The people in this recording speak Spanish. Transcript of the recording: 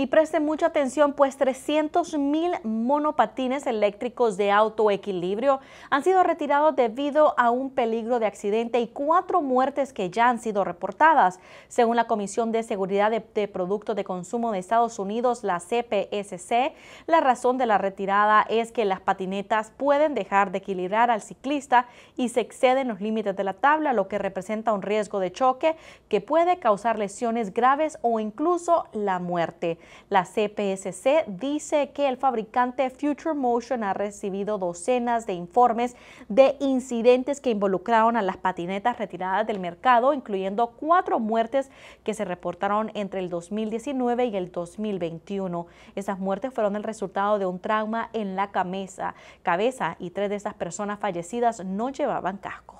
Y preste mucha atención, pues 300 mil monopatines eléctricos de autoequilibrio han sido retirados debido a un peligro de accidente y cuatro muertes que ya han sido reportadas. Según la Comisión de Seguridad de, de Productos de Consumo de Estados Unidos, la CPSC, la razón de la retirada es que las patinetas pueden dejar de equilibrar al ciclista y se exceden los límites de la tabla, lo que representa un riesgo de choque que puede causar lesiones graves o incluso la muerte. La CPSC dice que el fabricante Future Motion ha recibido docenas de informes de incidentes que involucraron a las patinetas retiradas del mercado, incluyendo cuatro muertes que se reportaron entre el 2019 y el 2021. Esas muertes fueron el resultado de un trauma en la cabeza, cabeza y tres de esas personas fallecidas no llevaban casco.